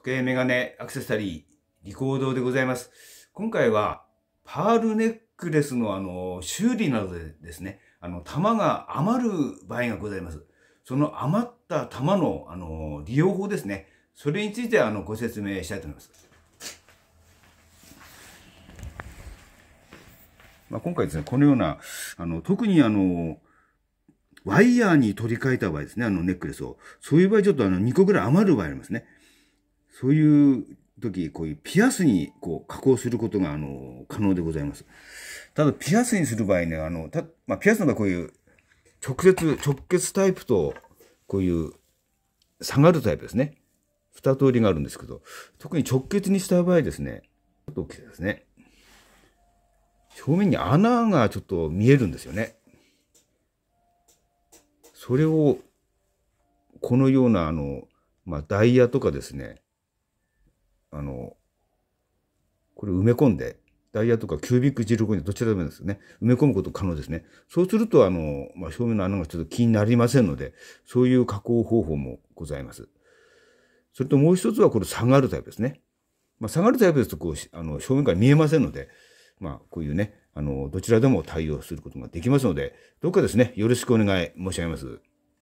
時計、メガネ、アクセサリー、リコードでございます。今回は、パールネックレスのあの、修理などでですね、あの、玉が余る場合がございます。その余った玉の、あの、利用法ですね。それについて、あの、ご説明したいと思います。まあ、今回ですね、このような、あの、特にあの、ワイヤーに取り替えた場合ですね、あのネックレスを。そういう場合、ちょっとあの、2個ぐらい余る場合ありますね。そういう時、こういうピアスにこう加工することが、あの、可能でございます。ただ、ピアスにする場合ね、あの、たまあ、ピアスの場合こういう直接、直結タイプと、こういう下がるタイプですね。二通りがあるんですけど、特に直結にした場合ですね、ちょっと大きいですね。表面に穴がちょっと見えるんですよね。それを、このような、あの、まあ、ダイヤとかですね、あの、これ埋め込んで、ダイヤとかキュービックジルコインどちらでもですね、埋め込むこと可能ですね。そうすると、あの、まあ、表面の穴がちょっと気になりませんので、そういう加工方法もございます。それともう一つは、これ下がるタイプですね。まあ、下がるタイプですと、こう、あの、正面から見えませんので、まあ、こういうね、あの、どちらでも対応することができますので、どうかですね、よろしくお願い申し上げます。